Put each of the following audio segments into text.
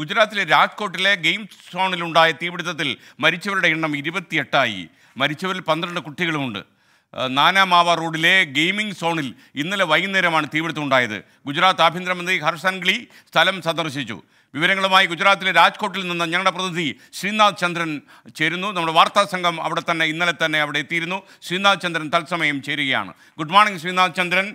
ഗുജറാത്തിലെ രാജ്കോട്ടിലെ ഗെയിം സോണിലുണ്ടായ തീപിടുത്തത്തിൽ മരിച്ചവരുടെ എണ്ണം ഇരുപത്തിയെട്ടായി മരിച്ചവരിൽ പന്ത്രണ്ട് കുട്ടികളുമുണ്ട് നാനാമാവ റോഡിലെ ഗെയിമിംഗ് സോണിൽ ഇന്നലെ വൈകുന്നേരമാണ് ഉണ്ടായത് ഗുജറാത്ത് ആഭ്യന്തരമന്ത്രി ഹർഷൻഗ്ലി സ്ഥലം സന്ദർശിച്ചു വിവരങ്ങളുമായി ഗുജറാത്തിലെ രാജ്കോട്ടിൽ നിന്ന് ഞങ്ങളുടെ പ്രതിനിധി ശ്രീനാഥ് ചന്ദ്രൻ ചേരുന്നു നമ്മുടെ വാർത്താ സംഘം അവിടെ തന്നെ ഇന്നലെ തന്നെ അവിടെ എത്തിയിരുന്നു ശ്രീനാഥ് ചന്ദ്രൻ തത്സമയം ചേരുകയാണ് ഗുഡ് മോർണിംഗ് ശ്രീനാഥ് ചന്ദ്രൻ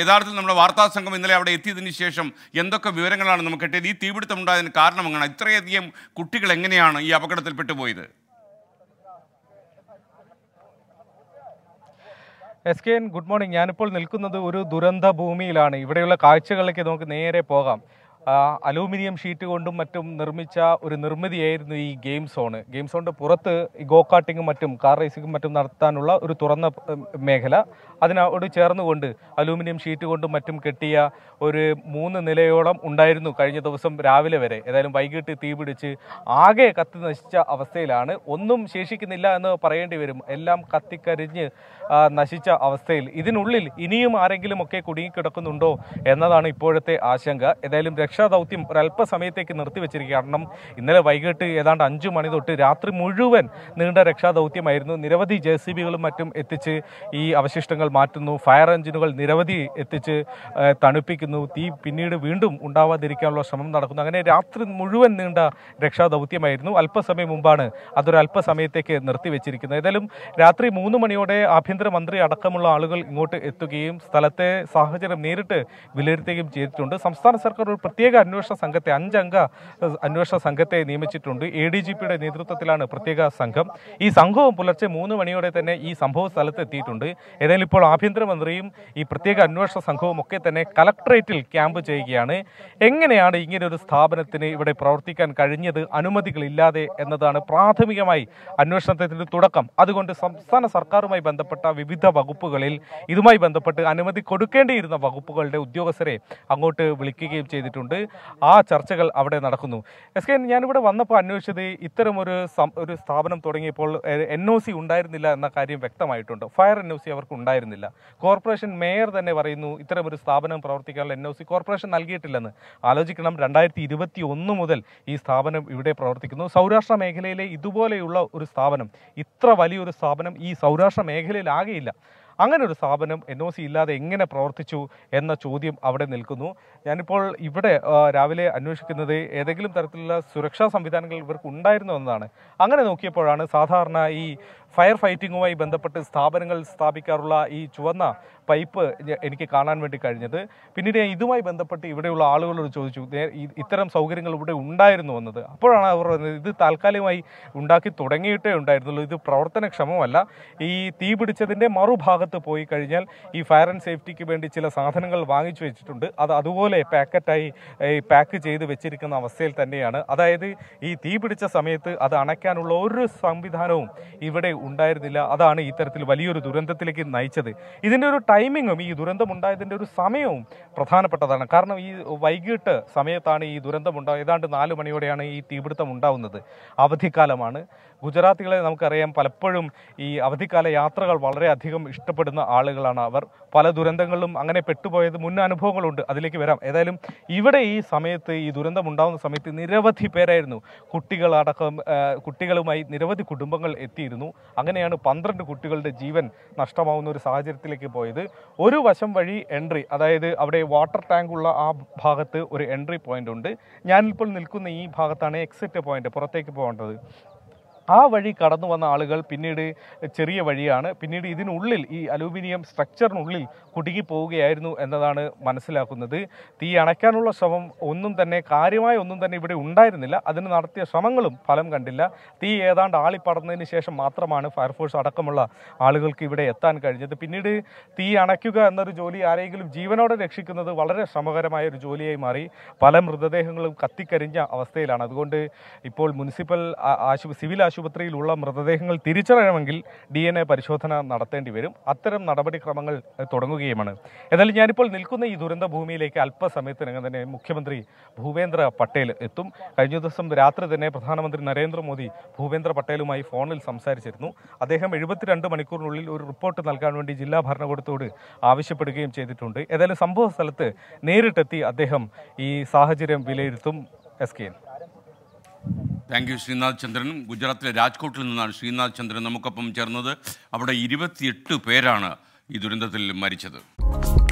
യഥാർത്ഥത്തിൽ നമ്മുടെ വാർത്താ സംഘം ഇന്നലെ അവിടെ എത്തിയതിന് ശേഷം എന്തൊക്കെ വിവരങ്ങളാണ് നമുക്ക് കിട്ടിയത് ഈ തീപിടുത്തം ഉണ്ടായതിന് കാരണം എങ്ങനെയാണ് ഇത്രയധികം കുട്ടികൾ എങ്ങനെയാണ് ഈ അപകടത്തിൽപ്പെട്ടു പോയത് S K N good morning ഞാനിപ്പോൾ നിൽക്കുന്നത് ഒരു ദുരന്ത ഭൂമിയിലാണ് ഇവിടെയുള്ള കാഴ്ചകളിലേക്ക് നമുക്ക് നേരെ പോകാം അലൂമിനിയം ഷീറ്റ് കൊണ്ടും മറ്റും നിർമ്മിച്ച ഒരു നിർമ്മിതിയായിരുന്നു ഈ ഗെയിം സോണ് ഗെയിം സോണിൻ്റെ പുറത്ത് ഈ ഗോ ഗോകാട്ടിങ്ങും മറ്റും കാർ റേസിങ്ങും മറ്റും നടത്താനുള്ള ഒരു തുറന്ന മേഖല അതിനോട് ചേർന്നുകൊണ്ട് അലൂമിനിയം ഷീറ്റ് കൊണ്ടും മറ്റും കെട്ടിയ ഒരു മൂന്ന് നിലയോളം ഉണ്ടായിരുന്നു കഴിഞ്ഞ ദിവസം രാവിലെ വരെ ഏതായാലും വൈകിട്ട് തീപിടിച്ച് ആകെ കത്തി നശിച്ച അവസ്ഥയിലാണ് ഒന്നും ശേഷിക്കുന്നില്ല എന്ന് പറയേണ്ടി വരും എല്ലാം കത്തിക്കരിഞ്ഞ് നശിച്ച അവസ്ഥയിൽ ഇതിനുള്ളിൽ ഇനിയും ആരെങ്കിലുമൊക്കെ കുടുങ്ങിക്കിടക്കുന്നുണ്ടോ എന്നതാണ് ഇപ്പോഴത്തെ ആശങ്ക ഏതായാലും രക്ഷ രക്ഷാദൗത്യം ഒരല്പസമയത്തേക്ക് നിർത്തിവെച്ചിരിക്കുക കാരണം ഇന്നലെ വൈകിട്ട് ഏതാണ്ട് അഞ്ച് മണി തൊട്ട് രാത്രി മുഴുവൻ നീണ്ട രക്ഷാദൗത്യമായിരുന്നു നിരവധി ജെ സി ബികളും മറ്റും എത്തിച്ച് ഈ അവശിഷ്ടങ്ങൾ മാറ്റുന്നു ഫയർ എഞ്ചിനുകൾ നിരവധി എത്തിച്ച് തണുപ്പിക്കുന്നു തീ പിന്നീട് വീണ്ടും ഉണ്ടാവാതിരിക്കാനുള്ള ശ്രമം നടക്കുന്നു അങ്ങനെ രാത്രി മുഴുവൻ നീണ്ട രക്ഷാദൗത്യമായിരുന്നു അല്പസമയം മുമ്പാണ് അതൊരല്പസമയത്തേക്ക് നിർത്തിവെച്ചിരിക്കുന്നത് ഏതായാലും രാത്രി മൂന്ന് മണിയോടെ ആഭ്യന്തരമന്ത്രി അടക്കമുള്ള ആളുകൾ ഇങ്ങോട്ട് എത്തുകയും സ്ഥലത്തെ സാഹചര്യം നേരിട്ട് വിലയിരുത്തുകയും ചെയ്തിട്ടുണ്ട് സംസ്ഥാന സർക്കാർ ഒരു പ്രത്യേക പ്രത്യേക അന്വേഷണ സംഘത്തെ അഞ്ചംഗ അന്വേഷണ സംഘത്തെ നിയമിച്ചിട്ടുണ്ട് എ ഡി ജി പിയുടെ നേതൃത്വത്തിലാണ് പ്രത്യേക സംഘം ഈ സംഘവും പുലർച്ചെ മൂന്ന് മണിയോടെ തന്നെ ഈ സംഭവ സ്ഥലത്ത് എത്തിയിട്ടുണ്ട് ഏതായാലും ഇപ്പോൾ ആഭ്യന്തരമന്ത്രിയും ഈ പ്രത്യേക അന്വേഷണ സംഘവും ഒക്കെ തന്നെ കലക്ടറേറ്റിൽ ക്യാമ്പ് ചെയ്യുകയാണ് എങ്ങനെയാണ് ഇങ്ങനെ ഒരു സ്ഥാപനത്തിന് ഇവിടെ പ്രവർത്തിക്കാൻ കഴിഞ്ഞത് അനുമതികളില്ലാതെ എന്നതാണ് പ്രാഥമികമായി അന്വേഷണത്തിൻ്റെ തുടക്കം അതുകൊണ്ട് സംസ്ഥാന സർക്കാരുമായി ബന്ധപ്പെട്ട വിവിധ വകുപ്പുകളിൽ ഇതുമായി ബന്ധപ്പെട്ട് അനുമതി കൊടുക്കേണ്ടിയിരുന്ന വകുപ്പുകളുടെ ഉദ്യോഗസ്ഥരെ അങ്ങോട്ട് വിളിക്കുകയും ചെയ്തിട്ടുണ്ട് ആ ചർച്ചകൾ അവിടെ നടക്കുന്നു എസ് കെ ഞാനിവിടെ വന്നപ്പോൾ അന്വേഷിച്ചത് ഇത്തരമൊരു ഒരു സ്ഥാപനം തുടങ്ങിയപ്പോൾ എൻ ഒ സി ഉണ്ടായിരുന്നില്ല എന്ന കാര്യം വ്യക്തമായിട്ടുണ്ട് ഫയർ എൻ ഒ സി അവർക്ക് ഉണ്ടായിരുന്നില്ല കോർപ്പറേഷൻ മേയർ തന്നെ പറയുന്നു ഇത്തരമൊരു സ്ഥാപനം പ്രവർത്തിക്കാനുള്ള എൻ ഒ സി കോർപ്പറേഷൻ നൽകിയിട്ടില്ലെന്ന് ആലോചിക്കണം രണ്ടായിരത്തി ഇരുപത്തി ഒന്ന് മുതൽ ഈ സ്ഥാപനം ഇവിടെ പ്രവർത്തിക്കുന്നു സൗരാഷ്ട്ര മേഖലയിലെ ഇതുപോലെയുള്ള ഒരു സ്ഥാപനം ഇത്ര വലിയൊരു സ്ഥാപനം ഈ സൗരാഷ്ട്ര മേഖലയിലാകെയില്ല അങ്ങനെ ഒരു സ്ഥാപനം എൻ ഒ സി ഇല്ലാതെ എങ്ങനെ പ്രവർത്തിച്ചു എന്ന ചോദ്യം അവിടെ നിൽക്കുന്നു ഞാനിപ്പോൾ ഇവിടെ രാവിലെ അന്വേഷിക്കുന്നത് ഏതെങ്കിലും തരത്തിലുള്ള സുരക്ഷാ സംവിധാനങ്ങൾ ഇവർക്ക് ഉണ്ടായിരുന്നു എന്നതാണ് അങ്ങനെ നോക്കിയപ്പോഴാണ് സാധാരണ ഈ ഫയർ ഫൈറ്റിങ്ങുമായി ബന്ധപ്പെട്ട് സ്ഥാപനങ്ങൾ സ്ഥാപിക്കാറുള്ള ഈ ചുവന്ന പൈപ്പ് എനിക്ക് കാണാൻ വേണ്ടി കഴിഞ്ഞത് പിന്നീട് ഞാൻ ഇതുമായി ബന്ധപ്പെട്ട് ഇവിടെയുള്ള ആളുകളോട് ചോദിച്ചു ഇത്തരം സൗകര്യങ്ങൾ ഇവിടെ ഉണ്ടായിരുന്നു വന്നത് അപ്പോഴാണ് അവർ പറഞ്ഞത് ഇത് താൽക്കാലികമായി ഉണ്ടാക്കി തുടങ്ങിയിട്ടേ ഉണ്ടായിരുന്നുള്ളൂ ഇത് പ്രവർത്തനക്ഷമമല്ല ഈ തീ പിടിച്ചതിൻ്റെ മറുഭാഗത്ത് പോയി കഴിഞ്ഞാൽ ഈ ഫയർ ആൻഡ് സേഫ്റ്റിക്ക് വേണ്ടി ചില സാധനങ്ങൾ വാങ്ങിച്ചു വെച്ചിട്ടുണ്ട് അത് അതുപോലെ പാക്കറ്റായി പാക്ക് ചെയ്ത് വെച്ചിരിക്കുന്ന അവസ്ഥയിൽ തന്നെയാണ് അതായത് ഈ തീ പിടിച്ച സമയത്ത് അത് അണയ്ക്കാനുള്ള ഒരു സംവിധാനവും ഇവിടെ ഉണ്ടായിരുന്നില്ല അതാണ് ഇത്തരത്തിൽ വലിയൊരു ദുരന്തത്തിലേക്ക് നയിച്ചത് ഇതിൻ്റെ ഒരു ടൈമിങ്ങും ഈ ദുരന്തമുണ്ടായതിൻ്റെ ഒരു സമയവും പ്രധാനപ്പെട്ടതാണ് കാരണം ഈ വൈകിട്ട് സമയത്താണ് ഈ ദുരന്തമുണ്ടായ ഏതാണ്ട് നാല് മണിയോടെയാണ് ഈ തീപിടുത്തം ഉണ്ടാവുന്നത് അവധിക്കാലമാണ് ഗുജറാത്തികളെ നമുക്കറിയാം പലപ്പോഴും ഈ അവധിക്കാല യാത്രകൾ വളരെയധികം ഇഷ്ടപ്പെടുന്ന ആളുകളാണ് അവർ പല ദുരന്തങ്ങളിലും അങ്ങനെ പെട്ടുപോയത് മുൻ അനുഭവങ്ങളുണ്ട് അതിലേക്ക് വരാം ഏതായാലും ഇവിടെ ഈ സമയത്ത് ഈ ദുരന്തം ഉണ്ടാകുന്ന സമയത്ത് നിരവധി പേരായിരുന്നു കുട്ടികളടക്കം കുട്ടികളുമായി നിരവധി കുടുംബങ്ങൾ എത്തിയിരുന്നു അങ്ങനെയാണ് പന്ത്രണ്ട് കുട്ടികളുടെ ജീവൻ നഷ്ടമാവുന്ന ഒരു സാഹചര്യത്തിലേക്ക് പോയത് ഒരു വശം വഴി എൻട്രി അതായത് അവിടെ വാട്ടർ ടാങ്ക് ഉള്ള ആ ഭാഗത്ത് ഒരു എൻട്രി പോയിന്റ് ഉണ്ട് ഞാനിപ്പോൾ നിൽക്കുന്ന ഈ ഭാഗത്താണ് എക്സിറ്റ് പോയിന്റ് പുറത്തേക്ക് പോകേണ്ടത് ആ വഴി കടന്നു വന്ന ആളുകൾ പിന്നീട് ചെറിയ വഴിയാണ് പിന്നീട് ഇതിനുള്ളിൽ ഈ അലൂമിനിയം സ്ട്രക്ചറിനുള്ളിൽ കുടുങ്ങിപ്പോവുകയായിരുന്നു എന്നതാണ് മനസ്സിലാക്കുന്നത് തീ അണയ്ക്കാനുള്ള ശ്രമം ഒന്നും തന്നെ കാര്യമായ ഒന്നും തന്നെ ഇവിടെ ഉണ്ടായിരുന്നില്ല അതിന് നടത്തിയ ശ്രമങ്ങളും ഫലം കണ്ടില്ല തീ ഏതാണ്ട് ആളിപ്പടർന്നതിന് ശേഷം മാത്രമാണ് ഫയർഫോഴ്സ് അടക്കമുള്ള ആളുകൾക്ക് ഇവിടെ എത്താൻ കഴിഞ്ഞത് പിന്നീട് തീ അണയ്ക്കുക എന്നൊരു ജോലി ആരെങ്കിലും ജീവനോടെ രക്ഷിക്കുന്നത് വളരെ ശ്രമകരമായ ഒരു ജോലിയായി മാറി പല മൃതദേഹങ്ങളും കത്തിക്കരിഞ്ഞ അവസ്ഥയിലാണ് അതുകൊണ്ട് ഇപ്പോൾ മുനിസിപ്പൽ ആശുപത്രി സിവിൽ ആശുപത്രി ആശുപത്രിയിലുള്ള മൃതദേഹങ്ങൾ തിരിച്ചറിയണമെങ്കിൽ ഡി എൻ എ പരിശോധന നടത്തേണ്ടി വരും അത്തരം നടപടിക്രമങ്ങൾ തുടങ്ങുകയുമാണ് എന്നാലും ഞാനിപ്പോൾ നിൽക്കുന്ന ഈ ദുരന്ത ഭൂമിയിലേക്ക് അല്പസമയത്തിനകം തന്നെ മുഖ്യമന്ത്രി ഭൂപേന്ദ്ര പട്ടേൽ എത്തും കഴിഞ്ഞ ദിവസം രാത്രി തന്നെ പ്രധാനമന്ത്രി നരേന്ദ്രമോദി ഭൂപേന്ദ്ര പട്ടേലുമായി ഫോണിൽ സംസാരിച്ചിരുന്നു അദ്ദേഹം എഴുപത്തിരണ്ട് മണിക്കൂറിനുള്ളിൽ ഒരു റിപ്പോർട്ട് നൽകാൻ വേണ്ടി ജില്ലാ ഭരണകൂടത്തോട് ആവശ്യപ്പെടുകയും ചെയ്തിട്ടുണ്ട് ഏതായാലും സംഭവ സ്ഥലത്ത് നേരിട്ടെത്തി അദ്ദേഹം ഈ സാഹചര്യം വിലയിരുത്തും S K thank you Sreenath Chandran ഗുജറാത്തിലെ രാജ്കോട്ടിൽ നിന്നാണ് ശ്രീനാഥ് ചന്ദ്രൻ നമുക്കൊപ്പം ചേർന്നത് അവിടെ ഇരുപത്തിയെട്ട് പേരാണ് ഈ ദുരന്തത്തിൽ മരിച്ചത്